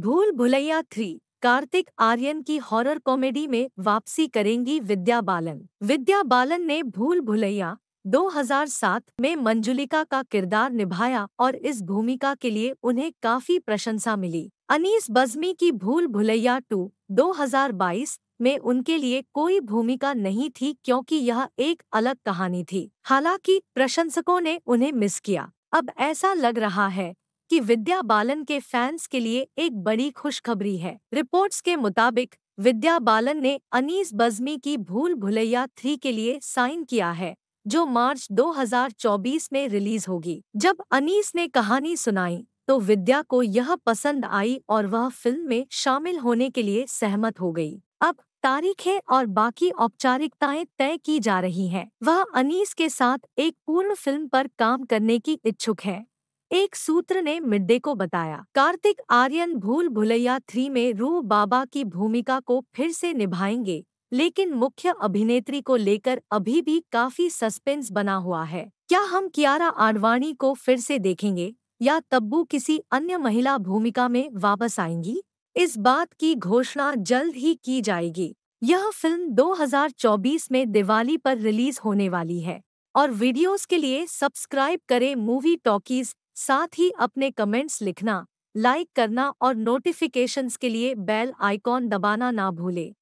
भूल भुलैया थ्री कार्तिक आर्यन की horror comedy में वापसी करेंगी विद्या बालन विद्या बालन ने भूल भुलैया 2007 में मंजुलिका का किरदार निभाया और इस भूमिका के लिए उन्हें काफी प्रशंसा मिली अनीस बज्मी की भूल भुलैया टू 2022 में उनके लिए कोई भूमिका नहीं थी क्योंकि यह एक अलग कहानी थी हालांकि प्रशंसकों ने उन्हें मिस किया अब ऐसा लग रहा है कि विद्या बालन के फैंस के लिए एक बड़ी खुशखबरी है रिपोर्ट्स के मुताबिक विद्या बालन ने अनीस बज्मी की भूल भुलैया थ्री के लिए साइन किया है जो मार्च 2024 में रिलीज होगी जब अनीस ने कहानी सुनाई तो विद्या को यह पसंद आई और वह फिल्म में शामिल होने के लिए सहमत हो गई अब तारीखें और बाकी औपचारिकताएं तय की जा रही हैं। वह अनीस के साथ एक पूर्ण फिल्म पर काम करने की इच्छुक है एक सूत्र ने मिड्डे को बताया कार्तिक आर्यन भूल भुलैया थ्री में रू बाबा की भूमिका को फिर से निभाएंगे लेकिन मुख्य अभिनेत्री को लेकर अभी भी काफी सस्पेंस बना हुआ है क्या हम कियारा आडवाणी को फिर से देखेंगे या तब्बू किसी अन्य महिला भूमिका में वापस आएंगी इस बात की घोषणा जल्द ही की जाएगी यह फिल्म 2024 में दिवाली पर रिलीज होने वाली है और वीडियोस के लिए सब्सक्राइब करें मूवी टॉकीज साथ ही अपने कमेंट्स लिखना लाइक करना और नोटिफिकेशंस के लिए बेल आइकॉन दबाना ना भूलें